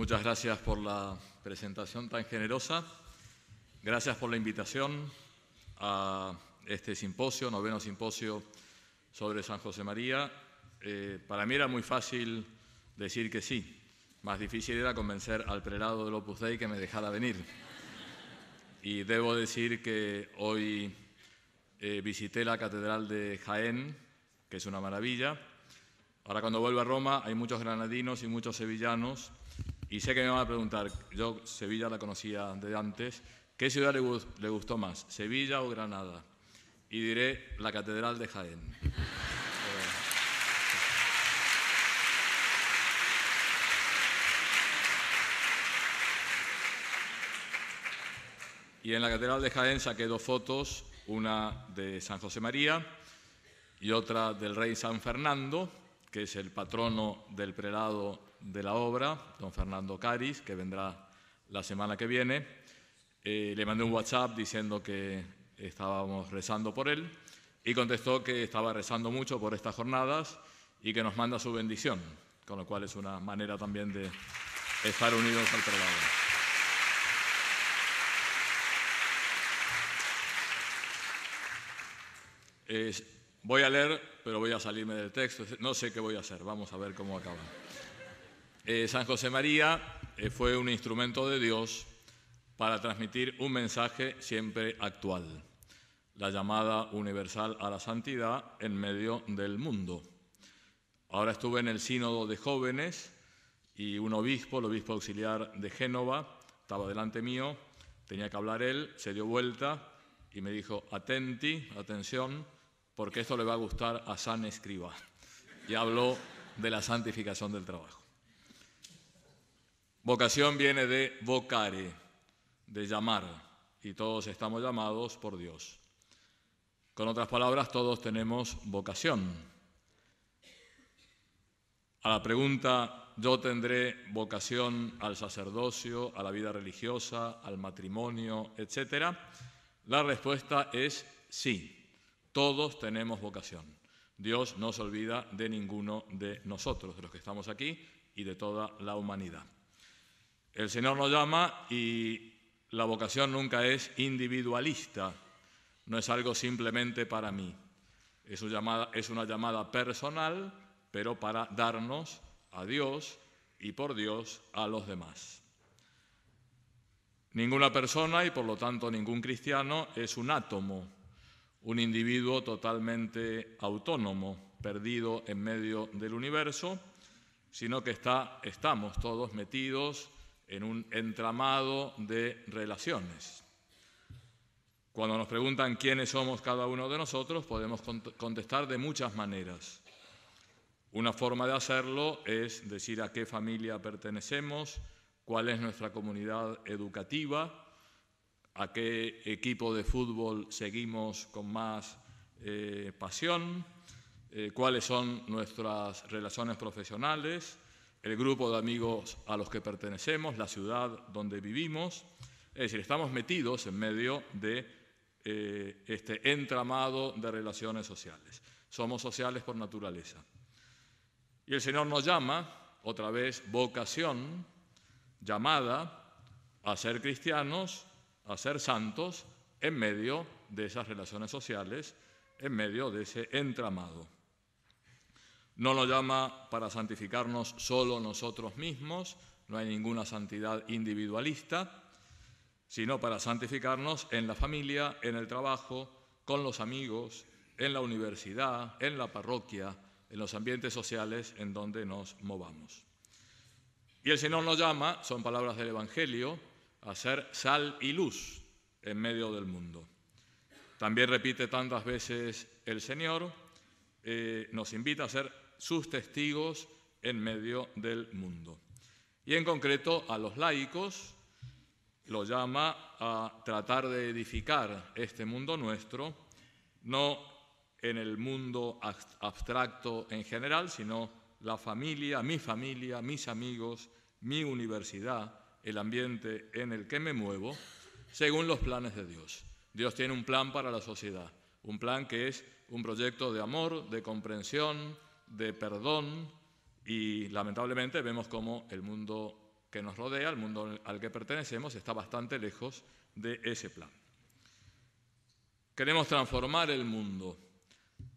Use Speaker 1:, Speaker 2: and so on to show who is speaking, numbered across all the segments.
Speaker 1: Muchas gracias por la presentación tan generosa. Gracias por la invitación a este simposio, noveno simposio sobre San José María. Eh, para mí era muy fácil decir que sí. Más difícil era convencer al prelado del Opus Dei que me dejara venir. Y debo decir que hoy eh, visité la Catedral de Jaén, que es una maravilla. Ahora cuando vuelvo a Roma hay muchos granadinos y muchos sevillanos y sé que me van a preguntar, yo Sevilla la conocía de antes, ¿qué ciudad le, le gustó más, Sevilla o Granada? Y diré la Catedral de Jaén. Y en la Catedral de Jaén saqué dos fotos, una de San José María y otra del Rey San Fernando que es el patrono del prelado de la obra, don Fernando Caris, que vendrá la semana que viene. Eh, le mandé un WhatsApp diciendo que estábamos rezando por él y contestó que estaba rezando mucho por estas jornadas y que nos manda su bendición, con lo cual es una manera también de estar unidos al prelado. Voy a leer, pero voy a salirme del texto. No sé qué voy a hacer. Vamos a ver cómo acaba. Eh, San José María eh, fue un instrumento de Dios para transmitir un mensaje siempre actual, la llamada universal a la santidad en medio del mundo. Ahora estuve en el sínodo de jóvenes y un obispo, el obispo auxiliar de Génova, estaba delante mío, tenía que hablar él, se dio vuelta y me dijo, atenti, atención, porque esto le va a gustar a San Escriba. Y habló de la santificación del trabajo. Vocación viene de vocare, de llamar, y todos estamos llamados por Dios. Con otras palabras, todos tenemos vocación. A la pregunta, yo tendré vocación al sacerdocio, a la vida religiosa, al matrimonio, etcétera, la respuesta es sí. Todos tenemos vocación. Dios no se olvida de ninguno de nosotros, de los que estamos aquí y de toda la humanidad. El Señor nos llama y la vocación nunca es individualista, no es algo simplemente para mí. Es una llamada, personal, pero para darnos a Dios y por Dios a los demás. Ninguna persona y por lo tanto ningún cristiano es un átomo un individuo totalmente autónomo, perdido en medio del universo, sino que está, estamos todos metidos en un entramado de relaciones. Cuando nos preguntan quiénes somos cada uno de nosotros, podemos contestar de muchas maneras. Una forma de hacerlo es decir a qué familia pertenecemos, cuál es nuestra comunidad educativa, a qué equipo de fútbol seguimos con más eh, pasión, eh, cuáles son nuestras relaciones profesionales, el grupo de amigos a los que pertenecemos, la ciudad donde vivimos. Es decir, estamos metidos en medio de eh, este entramado de relaciones sociales. Somos sociales por naturaleza. Y el Señor nos llama, otra vez, vocación, llamada a ser cristianos a ser santos en medio de esas relaciones sociales, en medio de ese entramado. No nos llama para santificarnos solo nosotros mismos, no hay ninguna santidad individualista, sino para santificarnos en la familia, en el trabajo, con los amigos, en la universidad, en la parroquia, en los ambientes sociales en donde nos movamos. Y el Señor nos llama, son palabras del Evangelio, a ser sal y luz en medio del mundo. También repite tantas veces el Señor, eh, nos invita a ser sus testigos en medio del mundo. Y en concreto a los laicos lo llama a tratar de edificar este mundo nuestro, no en el mundo abstracto en general, sino la familia, mi familia, mis amigos, mi universidad, el ambiente en el que me muevo según los planes de Dios. Dios tiene un plan para la sociedad, un plan que es un proyecto de amor, de comprensión, de perdón y lamentablemente vemos como el mundo que nos rodea, el mundo al que pertenecemos, está bastante lejos de ese plan. Queremos transformar el mundo,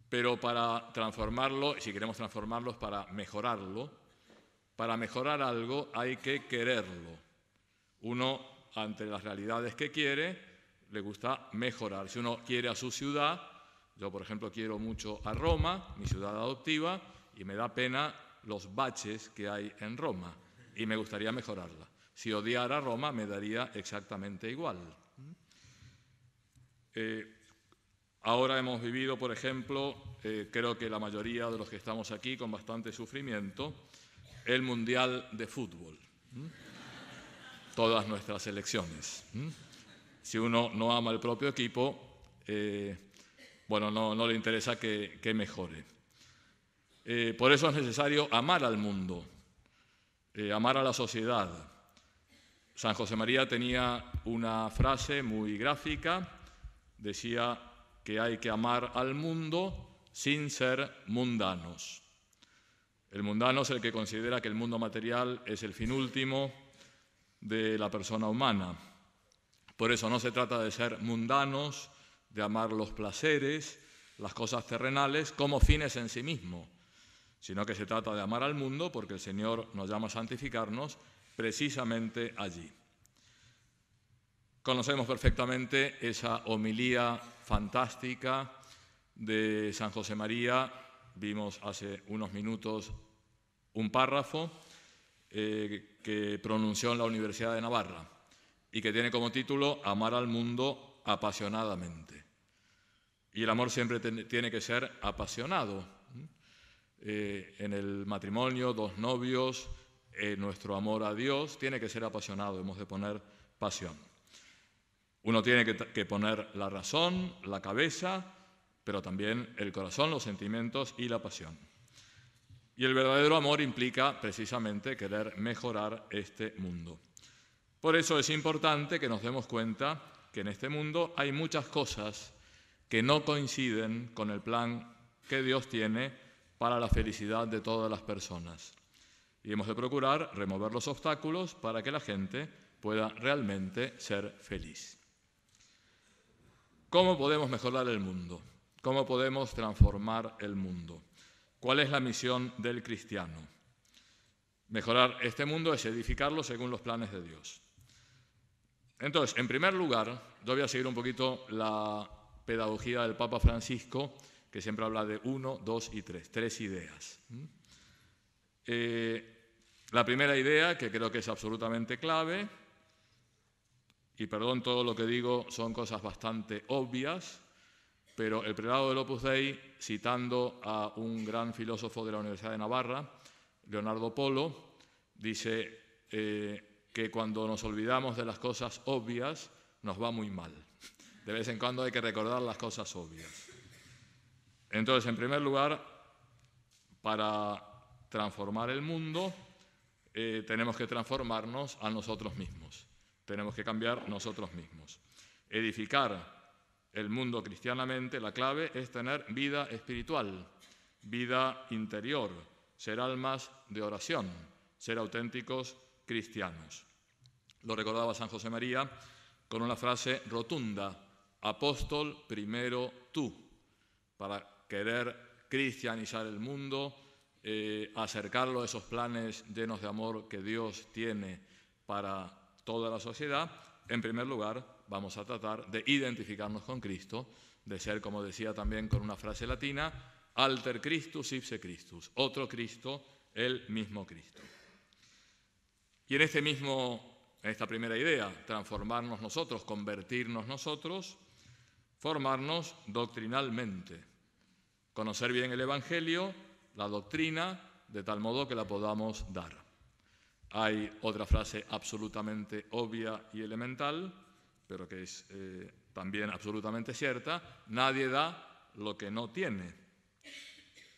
Speaker 1: pero para transformarlo, si queremos transformarlo es para mejorarlo, para mejorar algo hay que quererlo. Uno, ante las realidades que quiere, le gusta mejorar. Si uno quiere a su ciudad, yo por ejemplo quiero mucho a Roma, mi ciudad adoptiva, y me da pena los baches que hay en Roma, y me gustaría mejorarla. Si odiara a Roma, me daría exactamente igual. Eh, ahora hemos vivido, por ejemplo, eh, creo que la mayoría de los que estamos aquí con bastante sufrimiento, el Mundial de Fútbol todas nuestras elecciones. Si uno no ama el propio equipo, eh, bueno, no, le interesa que, mejore. Eh, por eso es necesario amar al mundo, eh, amar a la sociedad. San José María tenía una frase muy gráfica, decía que hay que amar al mundo sin ser mundanos. El mundano es el que considera que el mundo material es el fin último, de la persona humana. Por eso no se trata de ser mundanos, de amar los placeres, las cosas terrenales, como fines en sí mismo, sino que se trata de amar al mundo porque el Señor nos llama a santificarnos precisamente allí. Conocemos perfectamente esa homilía fantástica de San José María, vimos hace unos minutos un párrafo, eh, que pronunció en la Universidad de Navarra y que tiene como título Amar al mundo apasionadamente. Y el amor siempre tiene que ser apasionado. Eh, en el matrimonio, dos novios, eh, nuestro amor a Dios tiene que ser apasionado, hemos de poner pasión. Uno tiene que poner la razón, la cabeza, pero también el corazón, los sentimientos y la pasión. Y el verdadero amor implica precisamente querer mejorar este mundo. Por eso es importante que nos demos cuenta que en este mundo hay muchas cosas que no coinciden con el plan que Dios tiene para la felicidad de todas las personas. Y hemos de procurar remover los obstáculos para que la gente pueda realmente ser feliz. ¿Cómo podemos mejorar el mundo? ¿Cómo podemos transformar el mundo? ¿Cuál es la misión del cristiano? Mejorar este mundo es edificarlo según los planes de Dios. Entonces, en primer lugar, yo voy a seguir un poquito la pedagogía del Papa Francisco, que siempre habla de uno, dos y tres, tres ideas. Eh, la primera idea, que creo que es absolutamente clave, y perdón, todo lo que digo son cosas bastante obvias, pero el prelado del Opus Dei, citando a un gran filósofo de la Universidad de Navarra, Leonardo Polo, dice eh, que cuando nos olvidamos de las cosas obvias, nos va muy mal. De vez en cuando hay que recordar las cosas obvias. Entonces, en primer lugar, para transformar el mundo, eh, tenemos que transformarnos a nosotros mismos. Tenemos que cambiar nosotros mismos. Edificar el mundo cristianamente, la clave es tener vida espiritual, vida interior, ser almas de oración, ser auténticos cristianos. Lo recordaba San José María con una frase rotunda, apóstol primero tú, para querer cristianizar el mundo, eh, acercarlo a esos planes llenos de amor que Dios tiene para toda la sociedad, en primer lugar, vamos a tratar de identificarnos con Cristo, de ser, como decía también con una frase latina, alter Christus ipse Christus, otro Cristo, el mismo Cristo. Y en este mismo, en esta primera idea, transformarnos nosotros, convertirnos nosotros, formarnos doctrinalmente, conocer bien el Evangelio, la doctrina, de tal modo que la podamos dar. Hay otra frase absolutamente obvia y elemental, pero que es eh, también absolutamente cierta, nadie da lo que no tiene.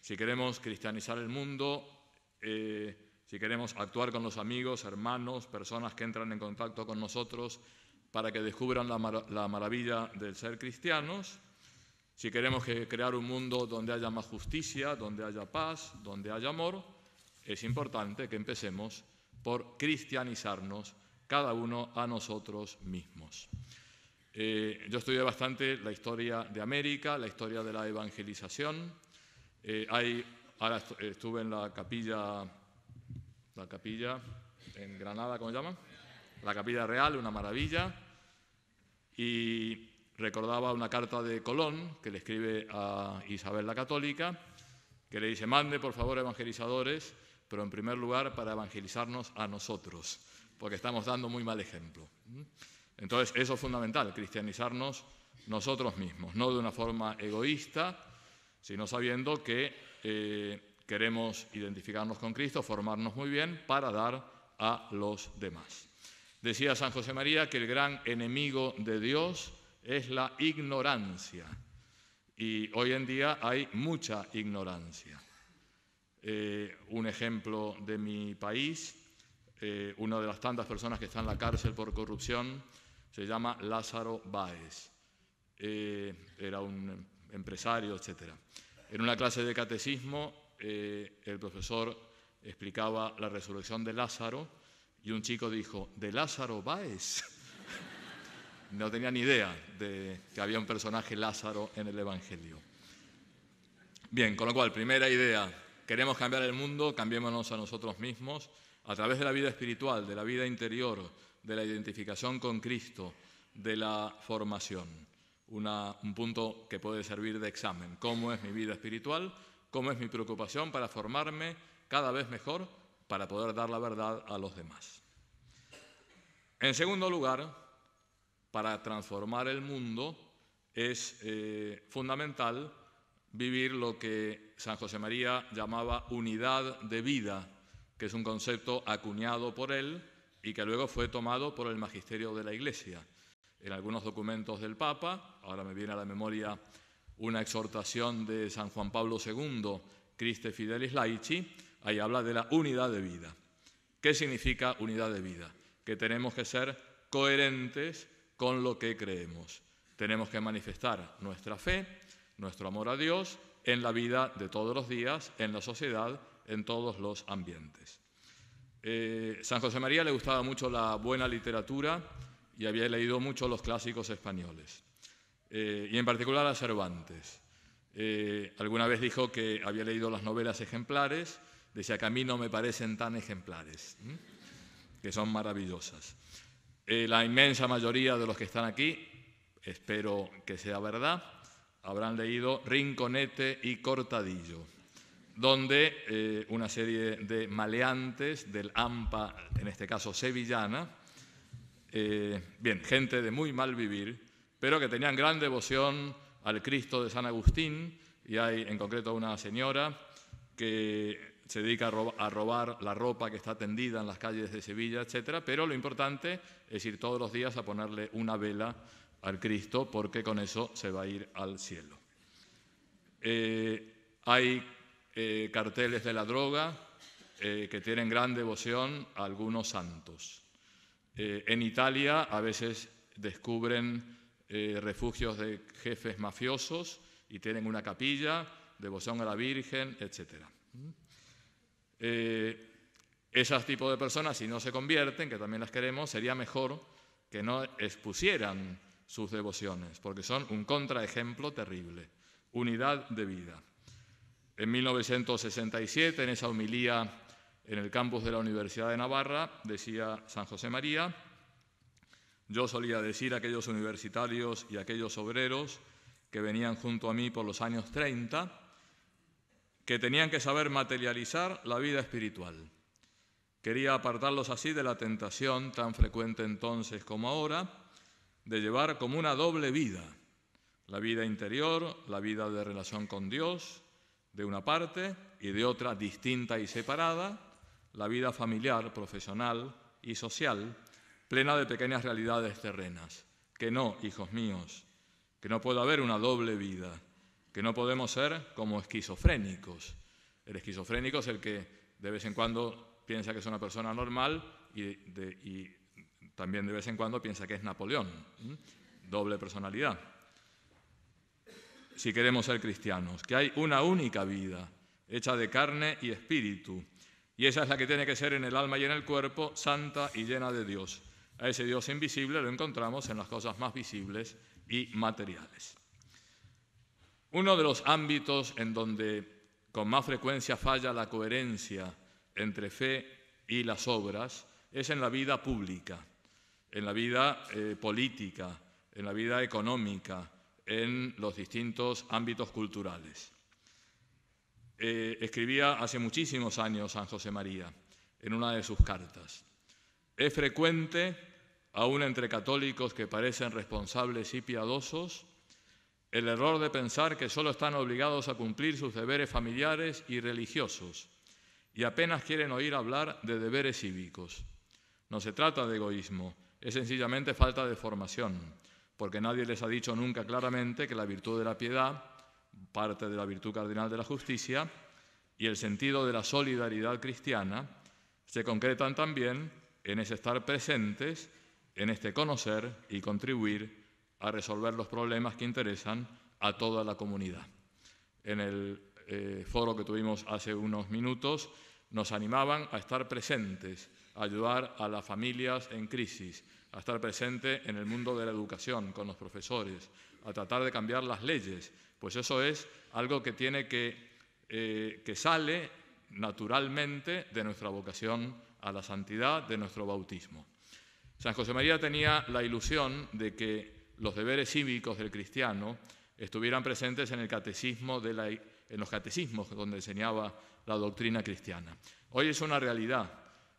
Speaker 1: Si queremos cristianizar el mundo, eh, si queremos actuar con los amigos, hermanos, personas que entran en contacto con nosotros para que descubran la, maravilla del ser cristianos, si queremos que crear un mundo donde haya más justicia, donde haya paz, donde haya amor, es importante que empecemos por cristianizarnos cada uno a nosotros mismos. Eh, yo estudié bastante la historia de América, la historia de la evangelización. Eh, ahora estuve en la capilla, la capilla en Granada, ¿cómo se llama? La capilla real, una maravilla. Y recordaba una carta de Colón que le escribe a Isabel la Católica, que le dice, mande por favor evangelizadores, pero en primer lugar para evangelizarnos a nosotros porque estamos dando muy mal ejemplo. Entonces, eso es fundamental, cristianizarnos nosotros mismos, no de una forma egoísta, sino sabiendo que eh, queremos identificarnos con Cristo, formarnos muy bien para dar a los demás. Decía San José María que el gran enemigo de Dios es la ignorancia. Y hoy en día hay mucha ignorancia. Eh, un ejemplo de mi país, eh, una de las tantas personas que está en la cárcel por corrupción, se llama Lázaro Báez. Eh, era un empresario, etc. En una clase de catecismo, eh, el profesor explicaba la resurrección de Lázaro y un chico dijo, ¿de Lázaro Báez? no tenía ni idea de que había un personaje Lázaro en el Evangelio. Bien, con lo cual, primera idea, queremos cambiar el mundo, cambiémonos a nosotros mismos a través de la vida espiritual, de la vida interior, de la identificación con Cristo, de la formación. un punto que puede servir de examen. ¿Cómo es mi vida espiritual? ¿Cómo es mi preocupación para formarme cada vez mejor para poder dar la verdad a los demás? En segundo lugar, para transformar el mundo es eh, fundamental vivir lo que San José María llamaba unidad de vida que es un concepto acuñado por él y que luego fue tomado por el magisterio de la Iglesia. En algunos documentos del Papa, ahora me viene a la memoria una exhortación de San Juan Pablo II, Christe Fidelis Laici, ahí habla de la unidad de vida. ¿Qué significa unidad de vida? Que tenemos que ser coherentes con lo que creemos. Tenemos que manifestar nuestra fe, nuestro amor a Dios en la vida de todos los días, en la sociedad en todos los ambientes. Eh, San José María le gustaba mucho la buena literatura y había leído mucho los clásicos españoles, eh, y en particular a Cervantes. Eh, alguna vez dijo que había leído las novelas ejemplares, decía que a mí no me parecen tan ejemplares, que son maravillosas. la inmensa mayoría de los que están aquí, espero que sea verdad, habrán leído Rinconete y Cortadillo donde eh, una serie de maleantes del AMPA, en este caso sevillana, eh, bien, gente de muy mal vivir, pero que tenían gran devoción al Cristo de San Agustín, y hay en concreto una señora que se dedica a, robar la ropa que está tendida en las calles de Sevilla, etc. Pero lo importante es ir todos los días a ponerle una vela al Cristo, porque con eso se va a ir al cielo. Eh, hay eh, carteles de la droga eh, que tienen gran devoción a algunos santos. Eh, en Italia a veces descubren refugios de jefes mafiosos y tienen una capilla, devoción a la Virgen, etc. Mm. esas tipos de personas, si no se convierten, que también las queremos, sería mejor que no expusieran sus devociones, porque son un contraejemplo terrible. Unidad de vida. En 1967, en esa homilía en el campus de la Universidad de Navarra, decía San José María, yo solía decir a aquellos universitarios y a aquellos obreros que venían junto a mí por los años 30, que tenían que saber materializar la vida espiritual. Quería apartarlos así de la tentación, tan frecuente entonces como ahora, de llevar como una doble vida, la vida interior, la vida de relación con Dios, de una parte y de otra distinta y separada, la vida familiar, profesional y social, plena de pequeñas realidades terrenas. Que no, hijos míos, que no puede haber una doble vida, que no podemos ser como esquizofrénicos. El esquizofrénico es el que de vez en cuando piensa que es una persona normal y, también de vez en cuando piensa que es Napoleón. Doble personalidad si queremos ser cristianos, que hay una única vida, hecha de carne y espíritu, y esa es la que tiene que ser en el alma y en el cuerpo, santa y llena de Dios. A ese Dios invisible lo encontramos en las cosas más visibles y materiales. Uno de los ámbitos en donde con más frecuencia falla la coherencia entre fe y las obras es en la vida pública, en la vida eh, política, en la vida económica, en los distintos ámbitos culturales. Eh, escribía hace muchísimos años San José María en una de sus cartas. Es frecuente, aún entre católicos que parecen responsables y piadosos, el error de pensar que solo están obligados a cumplir sus deberes familiares y religiosos y apenas quieren oír hablar de deberes cívicos. No se trata de egoísmo, es sencillamente falta de formación porque nadie les ha dicho nunca claramente que la virtud de la piedad, parte de la virtud cardinal de la justicia, y el sentido de la solidaridad cristiana, se concretan también en ese estar presentes, en este conocer y contribuir a resolver los problemas que interesan a toda la comunidad. En el eh, foro que tuvimos hace unos minutos, nos animaban a estar presentes, a ayudar a las familias en crisis, a estar presente en el mundo de la educación, con los profesores, a tratar de cambiar las leyes, pues eso es algo que tiene que, eh, que sale naturalmente de nuestra vocación a la santidad, de nuestro bautismo. San José María tenía la ilusión de que los deberes cívicos del cristiano estuvieran presentes en el catecismo de en los catecismos donde enseñaba la doctrina cristiana. Hoy es una realidad.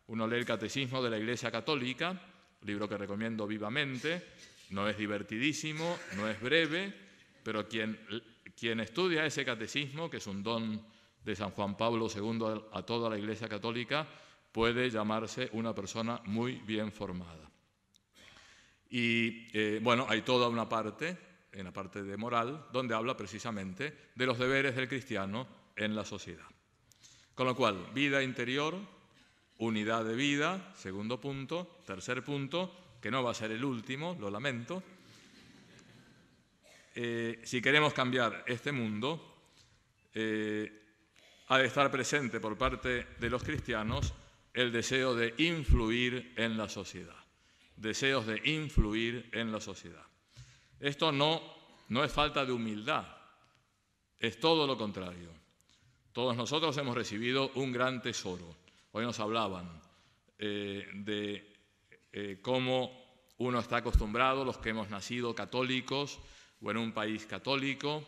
Speaker 1: Uno lee el catecismo de la Iglesia Católica libro que recomiendo vivamente, no es divertidísimo, no es breve, pero quien, estudia ese catecismo, que es un don de San Juan Pablo II a toda la Iglesia Católica, puede llamarse una persona muy bien formada. Y eh, bueno, hay toda una parte, en la parte de moral, donde habla precisamente de los deberes del cristiano en la sociedad. Con lo cual, vida interior, unidad de vida, segundo punto, tercer punto, que no va a ser el último, lo lamento. Eh, si queremos cambiar este mundo, eh, ha de estar presente por parte de los cristianos el deseo de influir en la sociedad, deseos de influir en la sociedad. Esto no, no es falta de humildad, es todo lo contrario. Todos nosotros hemos recibido un gran tesoro Hoy nos hablaban eh, de eh, cómo uno está acostumbrado, los que hemos nacido católicos o en un país católico,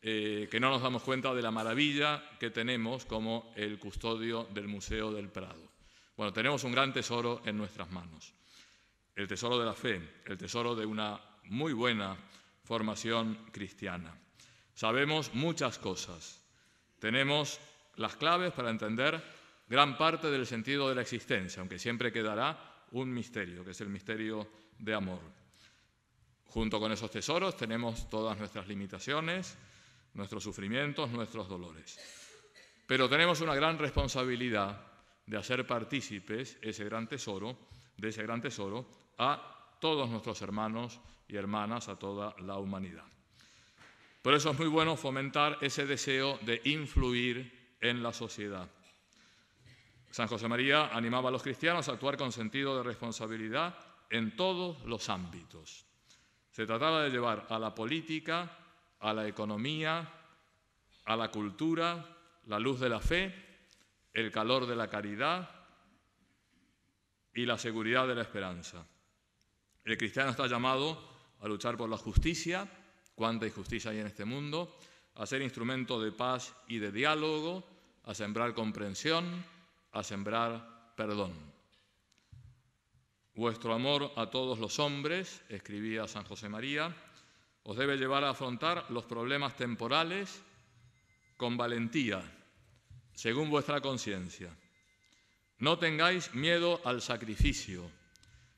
Speaker 1: eh, que no nos damos cuenta de la maravilla que tenemos como el custodio del Museo del Prado. Bueno, tenemos un gran tesoro en nuestras manos, el tesoro de la fe, el tesoro de una muy buena formación cristiana. Sabemos muchas cosas, tenemos las claves para entender gran parte del sentido de la existencia, aunque siempre quedará un misterio, que es el misterio de amor. Junto con esos tesoros tenemos todas nuestras limitaciones, nuestros sufrimientos, nuestros dolores. Pero tenemos una gran responsabilidad de hacer partícipes ese gran tesoro, de ese gran tesoro, a todos nuestros hermanos y hermanas, a toda la humanidad. Por eso es muy bueno fomentar ese deseo de influir en la sociedad San José María animaba a los cristianos a actuar con sentido de responsabilidad en todos los ámbitos. Se trataba de llevar a la política, a la economía, a la cultura, la luz de la fe, el calor de la caridad y la seguridad de la esperanza. El cristiano está llamado a luchar por la justicia, cuánta injusticia hay en este mundo, a ser instrumento de paz y de diálogo, a sembrar comprensión, a sembrar perdón. Vuestro amor a todos los hombres, escribía San José María, os debe llevar a afrontar los problemas temporales con valentía, según vuestra conciencia. No tengáis miedo al sacrificio,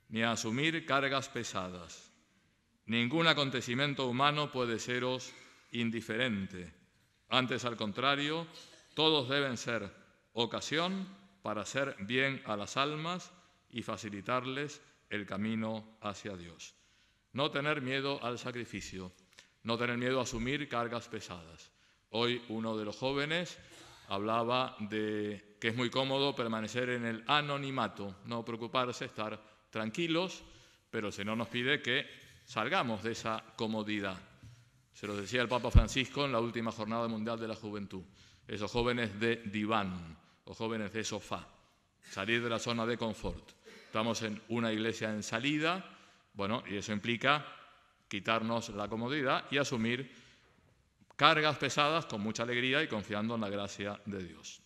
Speaker 1: ni a asumir cargas pesadas. Ningún acontecimiento humano puede seros indiferente. Antes, al contrario, todos deben ser ocasión para hacer bien a las almas y facilitarles el camino hacia Dios. No tener miedo al sacrificio, no tener miedo a asumir cargas pesadas. Hoy uno de los jóvenes hablaba de que es muy cómodo permanecer en el anonimato, no preocuparse, estar tranquilos, pero el Señor nos pide que salgamos de esa comodidad. Se lo decía el Papa Francisco en la última jornada mundial de la juventud, esos jóvenes de diván, los jóvenes de sofá, salir de la zona de confort. Estamos en una iglesia en salida, bueno, y eso implica quitarnos la comodidad y asumir cargas pesadas con mucha alegría y confiando en la gracia de Dios.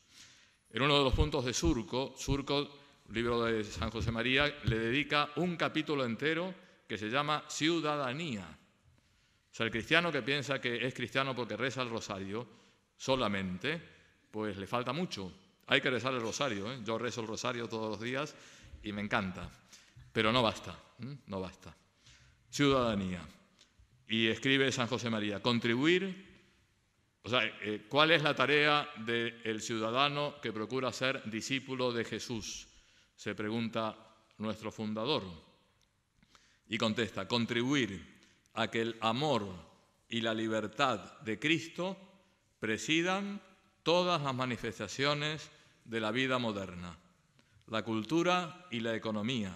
Speaker 1: En uno de los puntos de Surco, Surco, libro de San José María, le dedica un capítulo entero que se llama Ciudadanía. O sea, el cristiano que piensa que es cristiano porque reza el rosario solamente, pues le falta mucho, hay que rezar el rosario, ¿eh? yo rezo el rosario todos los días y me encanta, pero no basta, no basta. Ciudadanía. Y escribe San José María, contribuir, o sea, eh, ¿cuál es la tarea del ciudadano que procura ser discípulo de Jesús? Se pregunta nuestro fundador. Y contesta, contribuir a que el amor y la libertad de Cristo presidan todas las manifestaciones de la vida moderna, la cultura y la economía,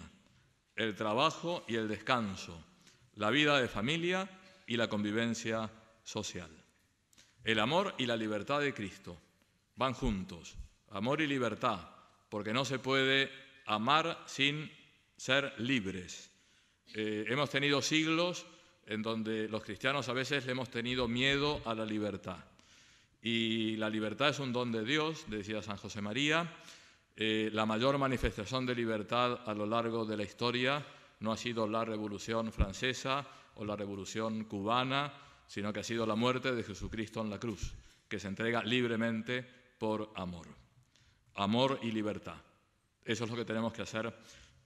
Speaker 1: el trabajo y el descanso, la vida de familia y la convivencia social. El amor y la libertad de Cristo van juntos, amor y libertad, porque no se puede amar sin ser libres. Eh, hemos tenido siglos en donde los cristianos a veces le hemos tenido miedo a la libertad. Y la libertad es un don de Dios, decía San José María. Eh, la mayor manifestación de libertad a lo largo de la historia no ha sido la Revolución Francesa o la Revolución Cubana, sino que ha sido la muerte de Jesucristo en la cruz, que se entrega libremente por amor. Amor y libertad. Eso es lo que tenemos que hacer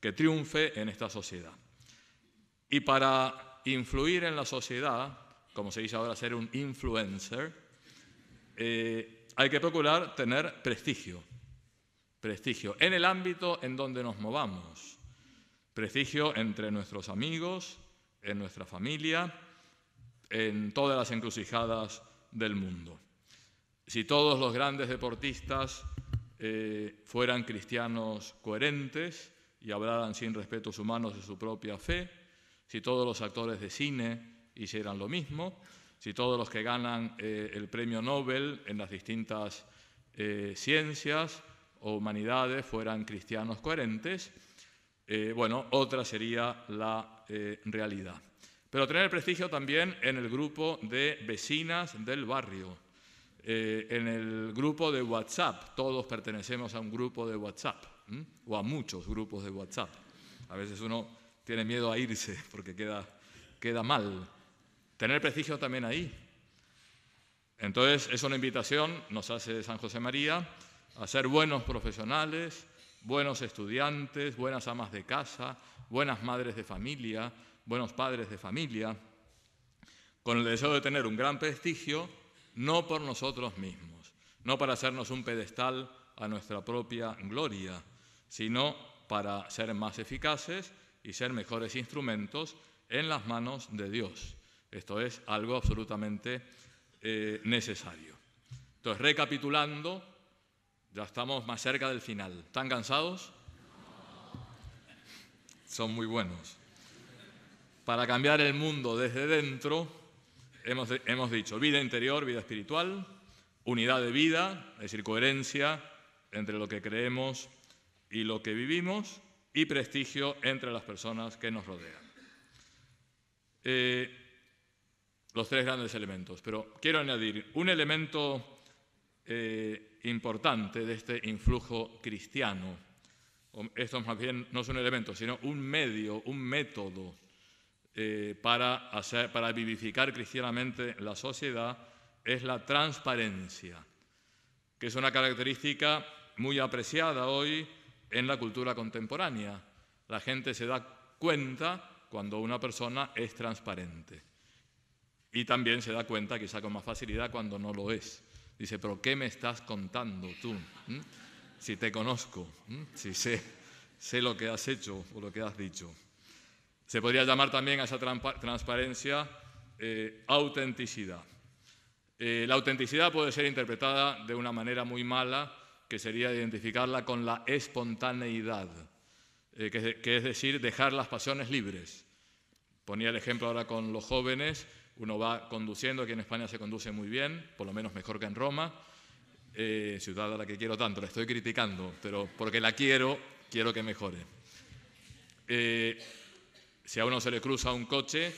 Speaker 1: que triunfe en esta sociedad. Y para influir en la sociedad, como se dice ahora, ser un influencer, eh, hay que procurar tener prestigio, prestigio en el ámbito en donde nos movamos, prestigio entre nuestros amigos, en nuestra familia, en todas las encrucijadas del mundo. Si todos los grandes deportistas eh, fueran cristianos coherentes y hablaran sin respetos humanos de su propia fe, si todos los actores de cine hicieran lo mismo, si todos los que ganan eh, el premio Nobel en las distintas eh, ciencias o humanidades fueran cristianos coherentes, eh, bueno, otra sería la realidad. Pero tener prestigio también en el grupo de vecinas del barrio, en el grupo de WhatsApp, todos pertenecemos a un grupo de WhatsApp, o a muchos grupos de WhatsApp. A veces uno tiene miedo a irse porque queda, queda mal tener prestigio también ahí. Entonces, es una invitación, nos hace San José María, a ser buenos profesionales, buenos estudiantes, buenas amas de casa, buenas madres de familia, buenos padres de familia, con el deseo de tener un gran prestigio, no por nosotros mismos, no para hacernos un pedestal a nuestra propia gloria, sino para ser más eficaces y ser mejores instrumentos en las manos de Dios. Esto es algo absolutamente eh, necesario. Entonces, recapitulando, ya estamos más cerca del final. ¿Están cansados? Son muy buenos. Para cambiar el mundo desde dentro, hemos, dicho vida interior, vida espiritual, unidad de vida, es decir, coherencia entre lo que creemos y lo que vivimos, y prestigio entre las personas que nos rodean. Eh, los tres grandes elementos. Pero quiero añadir un elemento eh, importante de este influjo cristiano. Esto más bien no es un elemento, sino un medio, un método eh, para, hacer, para vivificar cristianamente la sociedad, es la transparencia, que es una característica muy apreciada hoy en la cultura contemporánea. La gente se da cuenta cuando una persona es transparente. Y también se da cuenta, quizá con más facilidad, cuando no lo es. Dice, pero ¿qué me estás contando tú? Mm? Si te conozco, mm, si sé, sé lo que has hecho o lo que has dicho. Se podría llamar también a esa transparencia eh, autenticidad. Eh, la autenticidad puede ser interpretada de una manera muy mala, que sería identificarla con la espontaneidad, eh, que, que es decir, dejar las pasiones libres. Ponía el ejemplo ahora con los jóvenes uno va conduciendo, aquí en España se conduce muy bien, por lo menos mejor que en Roma, eh, ciudad a la que quiero tanto, la estoy criticando, pero porque la quiero, quiero que mejore. Eh, si a uno se le cruza un coche,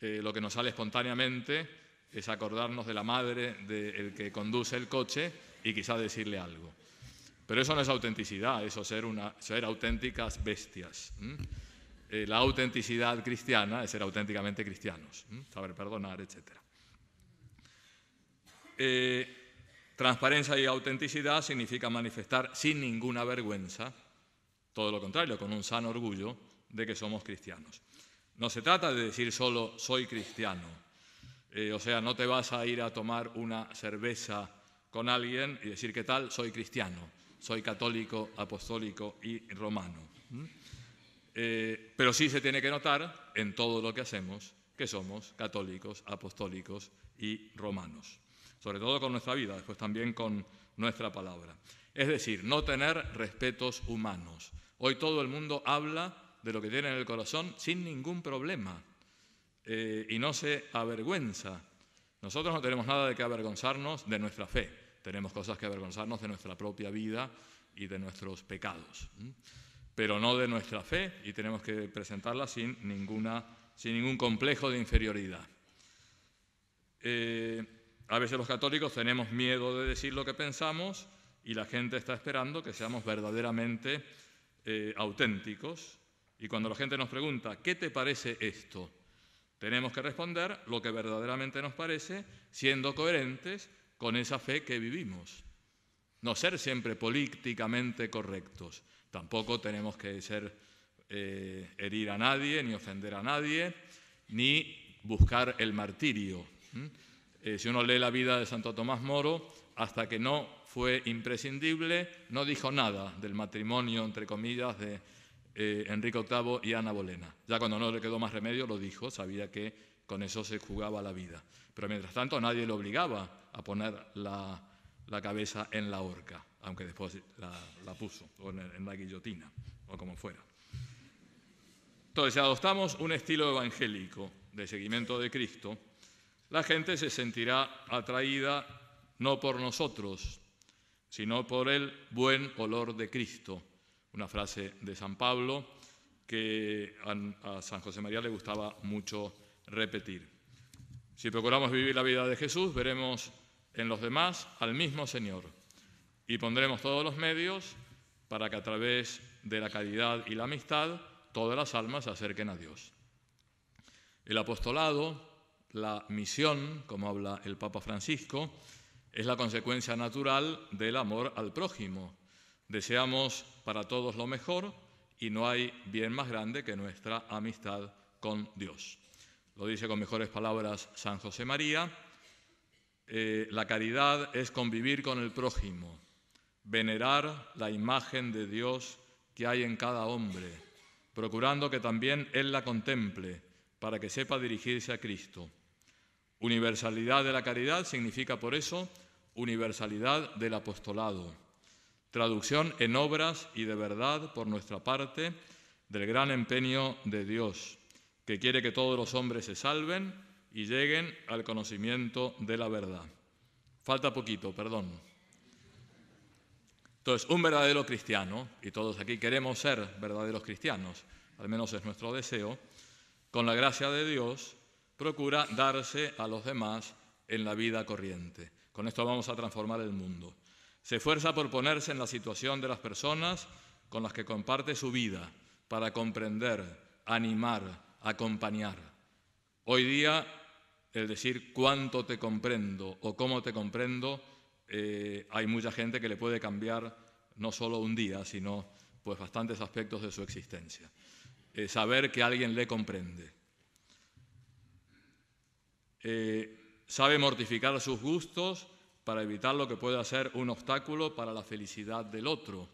Speaker 1: eh, lo que nos sale espontáneamente es acordarnos de la madre del que conduce el coche y quizá decirle algo. Pero eso no es autenticidad, eso es ser, auténticas bestias. Eh, la autenticidad cristiana es ser auténticamente cristianos, saber perdonar, etc. Eh, transparencia y autenticidad significa manifestar sin ninguna vergüenza, todo lo contrario, con un sano orgullo de que somos cristianos. No se trata de decir solo soy cristiano, eh, o sea, no te vas a ir a tomar una cerveza con alguien y decir que tal, soy cristiano, soy católico, apostólico y romano. Eh, pero sí se tiene que notar en todo lo que hacemos que somos católicos, apostólicos y romanos, sobre todo con nuestra vida, después también con nuestra palabra. Es decir, no tener respetos humanos. Hoy todo el mundo habla de lo que tiene en el corazón sin ningún problema eh, y no se avergüenza. Nosotros no tenemos nada de qué avergonzarnos de nuestra fe, tenemos cosas que avergonzarnos de nuestra propia vida y de nuestros pecados pero no de nuestra fe y tenemos que presentarla sin, ninguna, sin ningún complejo de inferioridad. Eh, a veces los católicos tenemos miedo de decir lo que pensamos y la gente está esperando que seamos verdaderamente eh, auténticos. Y cuando la gente nos pregunta, ¿qué te parece esto? Tenemos que responder lo que verdaderamente nos parece, siendo coherentes con esa fe que vivimos. No ser siempre políticamente correctos, Tampoco tenemos que ser, eh, herir a nadie, ni ofender a nadie, ni buscar el martirio. Eh, si uno lee la vida de Santo Tomás Moro, hasta que no fue imprescindible, no dijo nada del matrimonio, entre comillas, de eh, Enrique VIII y Ana Bolena. Ya cuando no le quedó más remedio, lo dijo, sabía que con eso se jugaba la vida. Pero mientras tanto nadie le obligaba a poner la cabeza en la horca aunque después la, puso, en, la guillotina, o como fuera. Entonces, adoptamos un estilo evangélico de seguimiento de Cristo, la gente se sentirá atraída no por nosotros, sino por el buen olor de Cristo. Una frase de San Pablo que a, San José María le gustaba mucho repetir. Si procuramos vivir la vida de Jesús, veremos en los demás al mismo Señor, y pondremos todos los medios para que a través de la caridad y la amistad todas las almas se acerquen a Dios. El apostolado, la misión, como habla el Papa Francisco, es la consecuencia natural del amor al prójimo. Deseamos para todos lo mejor y no hay bien más grande que nuestra amistad con Dios. Lo dice con mejores palabras San José María, eh, la caridad es convivir con el prójimo, venerar la imagen de Dios que hay en cada hombre, procurando que también Él la contemple para que sepa dirigirse a Cristo. Universalidad de la caridad significa por eso universalidad del apostolado. Traducción en obras y de verdad por nuestra parte del gran empeño de Dios, que quiere que todos los hombres se salven y lleguen al conocimiento de la verdad. Falta poquito, perdón. Entonces, un verdadero cristiano, y todos aquí queremos ser verdaderos cristianos, al menos es nuestro deseo, con la gracia de Dios, procura darse a los demás en la vida corriente. Con esto vamos a transformar el mundo. Se esfuerza por ponerse en la situación de las personas con las que comparte su vida para comprender, animar, acompañar. Hoy día, el decir cuánto te comprendo o cómo te comprendo eh, hay mucha gente que le puede cambiar no solo un día, sino pues bastantes aspectos de su existencia. Eh, saber que alguien le comprende. Eh, sabe mortificar sus gustos para evitar lo que puede ser un obstáculo para la felicidad del otro.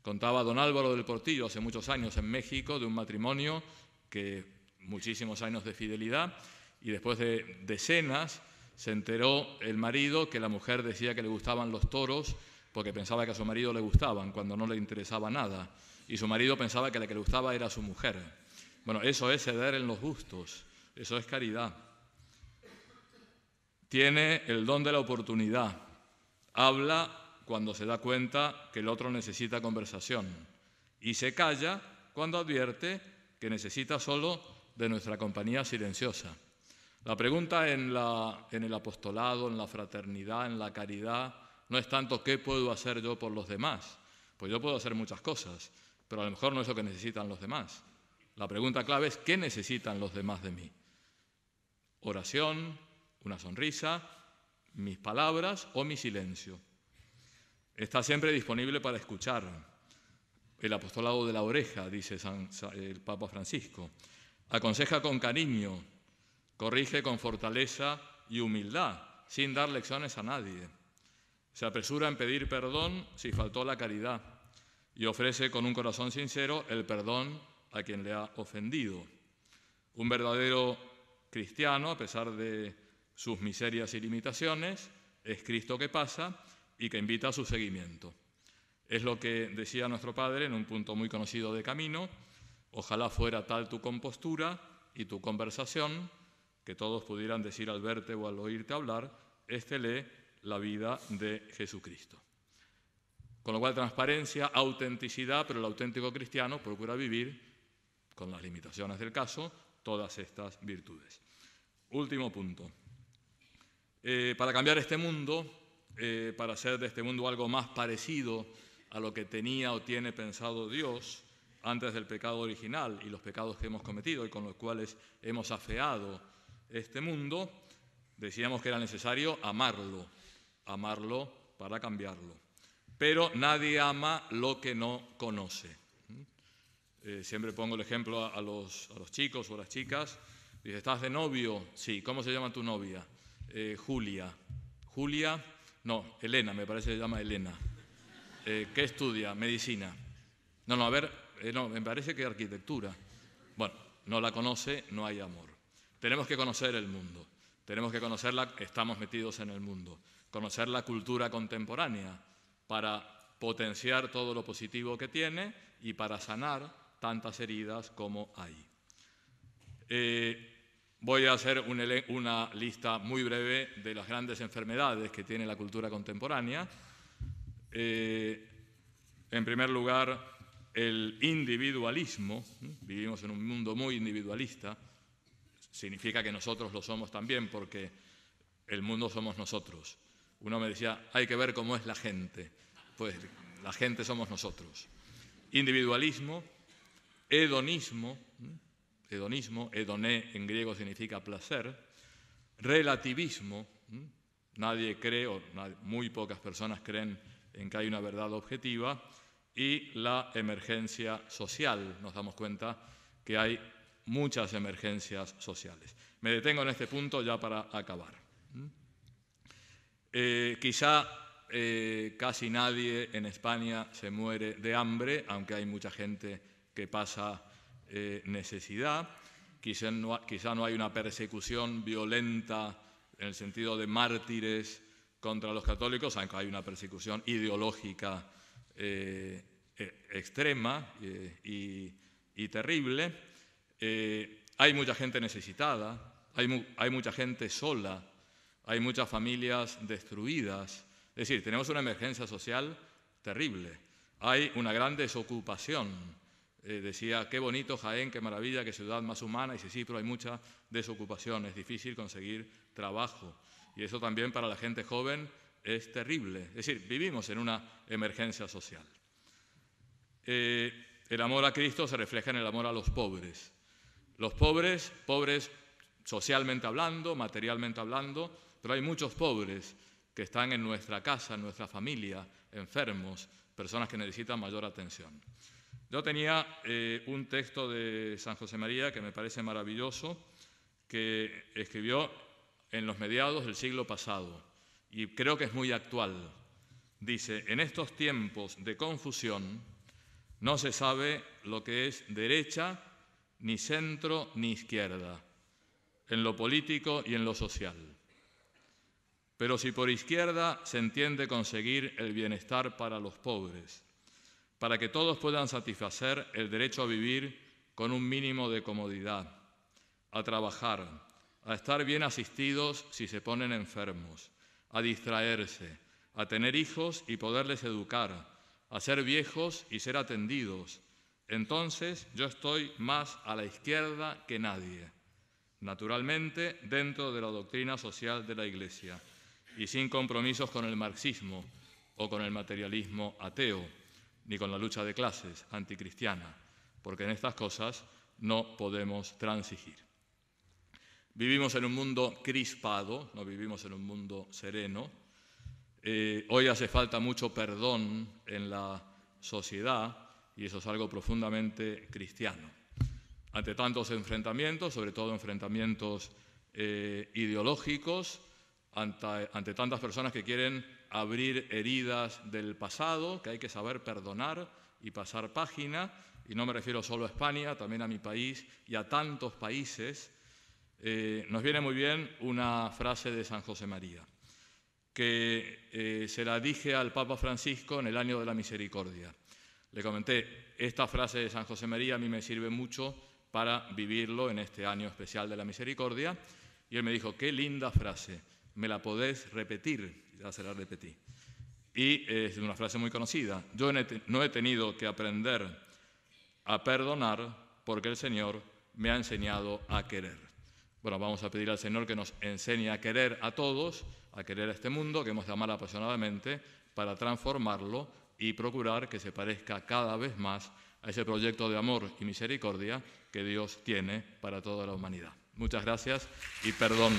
Speaker 1: Contaba don Álvaro del Portillo hace muchos años en México de un matrimonio que muchísimos años de fidelidad y después de decenas se enteró el marido que la mujer decía que le gustaban los toros porque pensaba que a su marido le gustaban cuando no le interesaba nada. Y su marido pensaba que la que le gustaba era su mujer. Bueno, eso es ceder en los gustos, eso es caridad. Tiene el don de la oportunidad. Habla cuando se da cuenta que el otro necesita conversación. Y se calla cuando advierte que necesita solo de nuestra compañía silenciosa. La pregunta en, el apostolado, en la fraternidad, en la caridad, no es tanto qué puedo hacer yo por los demás, pues yo puedo hacer muchas cosas, pero a lo mejor no es lo que necesitan los demás. La pregunta clave es qué necesitan los demás de mí. Oración, una sonrisa, mis palabras o mi silencio. Está siempre disponible para escuchar. El apostolado de la oreja, dice el Papa Francisco. Aconseja con cariño, Corrige con fortaleza y humildad, sin dar lecciones a nadie. Se apresura en pedir perdón si faltó la caridad y ofrece con un corazón sincero el perdón a quien le ha ofendido. Un verdadero cristiano, a pesar de sus miserias y limitaciones, es Cristo que pasa y que invita a su seguimiento. Es lo que decía nuestro Padre en un punto muy conocido de camino, ojalá fuera tal tu compostura y tu conversación que todos pudieran decir al verte o al oírte hablar, este lee la vida de Jesucristo. Con lo cual, transparencia, autenticidad, pero el auténtico cristiano procura vivir, con las limitaciones del caso, todas estas virtudes. Último punto. Eh, para cambiar este mundo, eh, para hacer de este mundo algo más parecido a lo que tenía o tiene pensado Dios antes del pecado original y los pecados que hemos cometido y con los cuales hemos afeado este mundo, decíamos que era necesario amarlo, amarlo para cambiarlo. Pero nadie ama lo que no conoce. ¿Mm? Eh, siempre pongo el ejemplo a, los, chicos o a las chicas. Dice, ¿estás de novio? Sí, ¿cómo se llama tu novia? Eh, Julia. Julia, no, Elena, me parece que se llama Elena. Eh, ¿Qué estudia? Medicina. No, no, a ver, no, me parece que arquitectura. Bueno, no la conoce, no hay amor. Tenemos que conocer el mundo, tenemos que conocerla, estamos metidos en el mundo, conocer la cultura contemporánea para potenciar todo lo positivo que tiene y para sanar tantas heridas como hay. Eh, voy a hacer una, lista muy breve de las grandes enfermedades que tiene la cultura contemporánea. Eh, en primer lugar, el individualismo. Vivimos en un mundo muy individualista significa que nosotros lo somos también, porque el mundo somos nosotros. Uno me decía, hay que ver cómo es la gente. Pues la gente somos nosotros. Individualismo, hedonismo, hedonismo, hedoné en griego significa placer, relativismo, nadie cree, o muy pocas personas creen en que hay una verdad objetiva, y la emergencia social. Nos damos cuenta que hay muchas emergencias sociales. Me detengo en este punto ya para acabar. ¿Mm? Eh, quizá eh, casi nadie en España se muere de hambre, aunque hay mucha gente que pasa eh, necesidad. Quizá no, hay una persecución violenta en el sentido de mártires contra los católicos, aunque hay una persecución ideológica e, extrema y, terrible. Eh, hay mucha gente necesitada, hay, mucha gente sola, hay muchas familias destruidas. Es decir, tenemos una emergencia social terrible. Hay una gran desocupación. Eh, decía, qué bonito Jaén, qué maravilla, qué ciudad más humana. Y sí, sí, pero hay mucha desocupación. Es difícil conseguir trabajo. Y eso también para la gente joven es terrible. Es decir, vivimos en una emergencia social. Eh, el amor a Cristo se refleja en el amor a los pobres. Los pobres, pobres socialmente hablando, materialmente hablando, pero hay muchos pobres que están en nuestra casa, en nuestra familia, enfermos, personas que necesitan mayor atención. Yo tenía eh, un texto de San José María que me parece maravilloso, que escribió en los mediados del siglo pasado y creo que es muy actual. Dice, en estos tiempos de confusión no se sabe lo que es derecha ni centro ni izquierda, en lo político y en lo social. Pero si por izquierda se entiende conseguir el bienestar para los pobres, para que todos puedan satisfacer el derecho a vivir con un mínimo de comodidad, a trabajar, a estar bien asistidos si se ponen enfermos, a distraerse, a tener hijos y poderles educar, a ser viejos y ser atendidos, entonces yo estoy más a la izquierda que nadie, naturalmente dentro de la doctrina social de la Iglesia y sin compromisos con el marxismo o con el materialismo ateo, ni con la lucha de clases anticristiana, porque en estas cosas no podemos transigir. Vivimos en un mundo crispado, no vivimos en un mundo sereno. Eh, hoy hace falta mucho perdón en la sociedad y eso es algo profundamente cristiano. Ante tantos enfrentamientos, sobre todo enfrentamientos eh, ideológicos, ante, tantas personas que quieren abrir heridas del pasado, que hay que saber perdonar y pasar página, y no me refiero solo a España, también a mi país y a tantos países, eh, nos viene muy bien una frase de San José María, que eh, se la dije al Papa Francisco en el año de la misericordia. Le comenté, esta frase de San José María a mí me sirve mucho para vivirlo en este año especial de la misericordia. Y él me dijo, qué linda frase, me la podés repetir. Ya se la repetí. Y es una frase muy conocida. Yo no he tenido que aprender a perdonar porque el Señor me ha enseñado a querer. Bueno, vamos a pedir al Señor que nos enseñe a querer a todos, a querer a este mundo que hemos de amar apasionadamente para transformarlo y procurar que se parezca cada vez más a ese proyecto de amor y misericordia que Dios tiene para toda la humanidad. Muchas gracias y perdón.